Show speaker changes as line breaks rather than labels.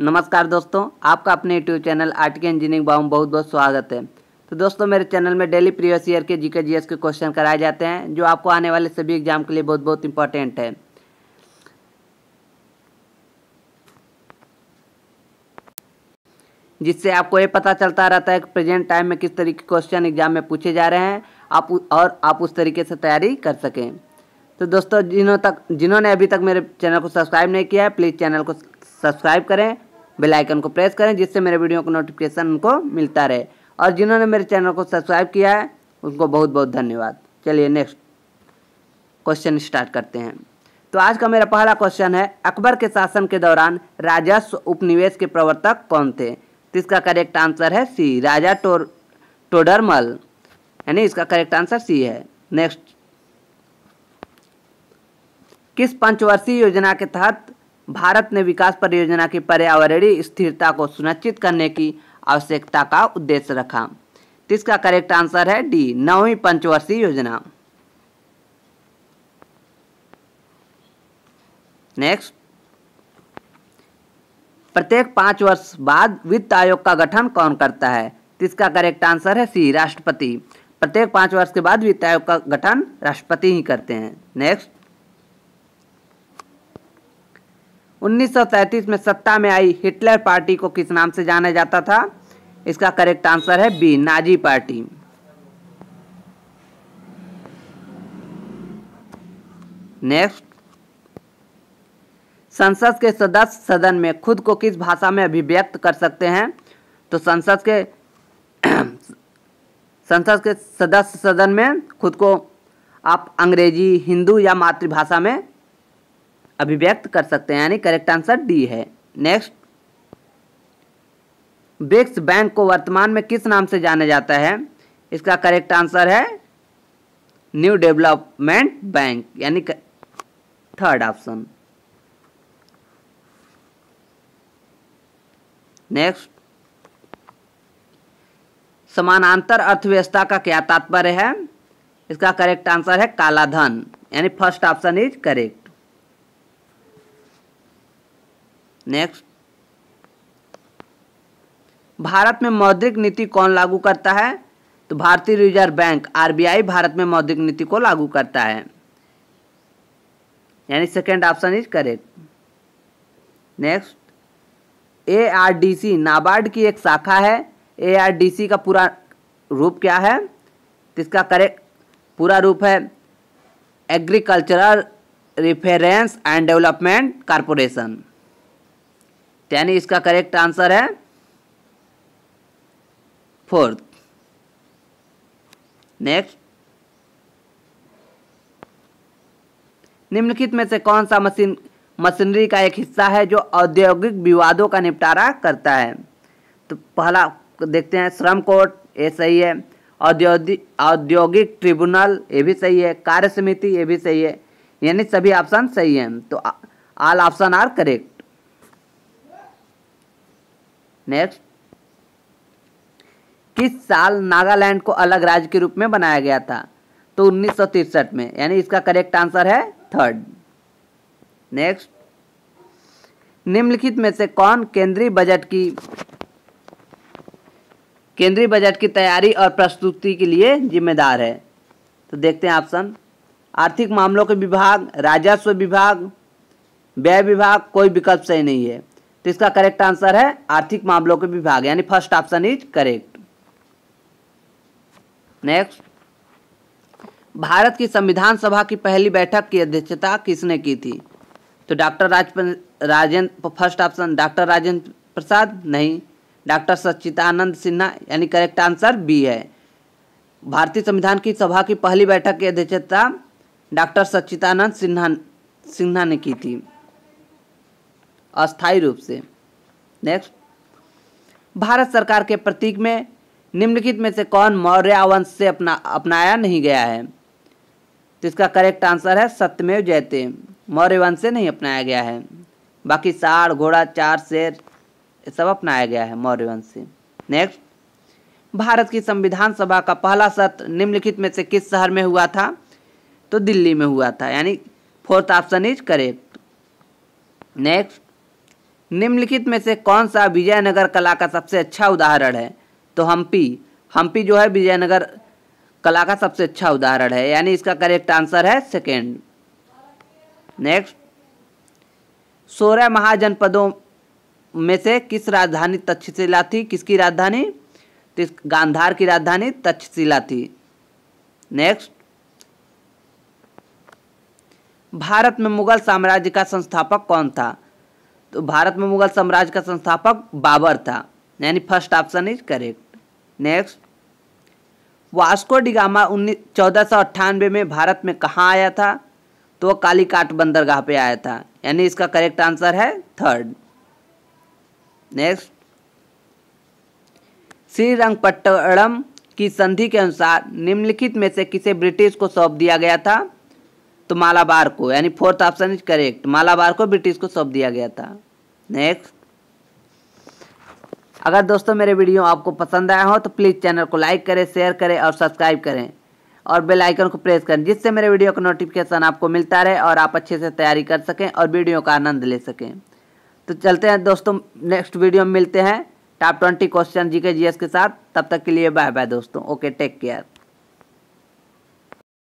नमस्कार दोस्तों आपका अपने यूट्यूब चैनल के इंजीनियरिंग बाबू में बहुत बहुत स्वागत है तो दोस्तों मेरे चैनल में डेली प्रीवियस ईयर के जीके जीएस के क्वेश्चन कराए जाते हैं जो आपको आने वाले सभी एग्जाम के लिए बहुत बहुत इंपॉर्टेंट है जिससे आपको ये पता चलता रहता है कि प्रेजेंट टाइम में किस तरीके क्वेश्चन एग्जाम में पूछे जा रहे हैं आप और आप उस तरीके से तैयारी कर सकें तो दोस्तों जिन्हों तक जिन्होंने अभी तक मेरे चैनल को सब्सक्राइब नहीं किया है प्लीज़ चैनल को सब्सक्राइब करें बेल आइकन को प्रेस करें जिससे मेरे वीडियो का नोटिफिकेशन उनको मिलता रहे और जिन्होंने मेरे चैनल को सब्सक्राइब किया है उनको बहुत बहुत धन्यवाद चलिए नेक्स्ट क्वेश्चन स्टार्ट करते हैं तो आज का मेरा पहला क्वेश्चन है अकबर के शासन के दौरान राजस्व उपनिवेश के प्रवर्तक कौन थे तो इसका करेक्ट आंसर है सी राजा टोर टोडरमल यानी इसका करेक्ट आंसर सी है नेक्स्ट किस पंचवर्षीय योजना के तहत भारत ने विकास परियोजना की पर्यावरणीय स्थिरता को सुनिश्चित करने की आवश्यकता का उद्देश्य रखा इसका करेक्ट आंसर है डी नौवीं पंचवर्षीय योजना नेक्स्ट प्रत्येक पांच वर्ष बाद वित्त आयोग का गठन कौन करता है इसका करेक्ट आंसर है सी राष्ट्रपति प्रत्येक पांच वर्ष के बाद वित्त आयोग का गठन राष्ट्रपति ही करते हैं नेक्स्ट 1933 में सत्ता में आई हिटलर पार्टी को किस नाम से जाना जाता था इसका करेक्ट आंसर है बी नाजी पार्टी नेक्स्ट संसद के सदस्य सदन में खुद को किस भाषा में अभिव्यक्त कर सकते हैं तो संसद के संसद के सदस्य सदन में खुद को आप अंग्रेजी हिंदू या मातृभाषा में अभिव्यक्त कर सकते हैं यानी करेक्ट आंसर डी है नेक्स्ट ब्रिक्स बैंक को वर्तमान में किस नाम से जाना जाता है इसका करेक्ट आंसर है न्यू डेवलपमेंट बैंक यानी थर्ड ऑप्शन नेक्स्ट समानांतर अर्थव्यवस्था का क्या तात्पर्य है इसका करेक्ट आंसर है कालाधन यानी first option is correct next Bharat में मौद्रिक नीति कौन लागू करता है तो भारतीय रिजर्व बैंक आरबीआई भारत में मौद्रिक नीति को लागू करता है यानी second option is correct next ARDC NABARD की एक शाखा है एआरडीसी का पूरा रूप क्या है इसका करेक्ट पूरा रूप है agricultural refinance and development corporation यानी इसका करेक्ट आंसर है फोर्थ नेक्स्ट निम्नलिखित में से कौन सा मशीन मशीनरी का एक हिस्सा है जो औद्योगिक विवादों का निपटारा करता है तो पहला देखते हैं श्रम कोर्ट ये सही है औद्योगिक औद्योगिक ट्रिब्यूनल ये भी सही है कार्य समिति ये भी सही है यानी सभी ऑप्शन सही हैं तो all option are correct next किस साल नागालैंड को अलग राज्य के रूप में बनाया गया था तो उन्नीस में यानी इसका करेक्ट आंसर है थर्ड नेक्स्ट निम्नलिखित में से कौन केंद्रीय बजट की केंद्रीय बजट की तैयारी और प्रस्तुति के लिए जिम्मेदार है तो देखते हैं ऑप्शन आर्थिक मामलों के विभाग राजस्व विभाग व्यय विभाग कोई विकल्प सही नहीं है तो इसका करेक्ट आंसर है आर्थिक मामलों के विभाग यानी first option is correct next Bharat की संविधान सभा की पहली बैठक की अध्यक्षता किसने की थी तो doctor Raj Rajendra first option doctor Rajendra Prasad नहीं डॉक्टर सच्चिदानंद सिन्हा यानी करेक्ट आंसर बी है भारतीय संविधान की सभा की पहली बैठक की अध्यक्षता डॉक्टर सच्चिदानंद सिन्हा सिन्हा ने की थी अस्थायी रूप से नेक्स्ट भारत सरकार के प्रतीक में निम्नलिखित में से कौन मौर्य वंश से अपना अपनाया नहीं गया है तो इसका करेक्ट आंसर है सत्यमेव जयते मौर्य वंश से नहीं अपनाया गया है बाकी साढ़ घोड़ा चार शेर ये सब अपनाया गया है मौर्य वंश से नेक्स्ट भारत की संविधान सभा का पहला सत्र निम्नलिखित में से किस शहर में हुआ था तो दिल्ली में हुआ था यानी fourth option is correct next निम्नलिखित में से कौन सा विजयनगर कला का सबसे अच्छा उदाहरण है तो हम्पी हम्पी जो है विजयनगर कला का सबसे अच्छा उदाहरण है यानी इसका करेक्ट आंसर है सेकेंड नेक्स्ट सोलह महाजनपदों में से किस राजधानी तक्षशिला थी किसकी राजधानी तो गांधार की राजधानी तक्षशिला थी नेक्स्ट भारत में मुगल साम्राज्य का संस्थापक कौन था तो भारत में मुगल साम्राज्य का संस्थापक बाबर था यानी first option is correct next Vasco da Gama उन्नीस चौदह सौ अट्ठानबे में भारत में कहाँ आया था तो वह कालीकाट बंदरगाह पे आया था यानी इसका करेक्ट आंसर है थर्ड नेक्स्ट श्रीरंगपट्टम की संधि के अनुसार निम्नलिखित में से किसे ब्रिटिश को सौंप दिया गया था तो मालाबार को यानी fourth option is correct Malabar को ब्रिटिश को सौंप दिया गया था नेक्स्ट अगर दोस्तों मेरे वीडियो आपको पसंद आया हो तो प्लीज़ चैनल को लाइक करें शेयर करें और सब्सक्राइब करें और बेल आइकन को प्रेस करें जिससे मेरे वीडियो का नोटिफिकेशन आपको मिलता रहे और आप अच्छे से तैयारी कर सकें और वीडियो का आनंद ले सकें तो चलते हैं दोस्तों नेक्स्ट वीडियो में मिलते हैं टॉप ट्वेंटी क्वेश्चन जी के के साथ तब तक के लिए बाय बाय दोस्तों ओके टेक केयर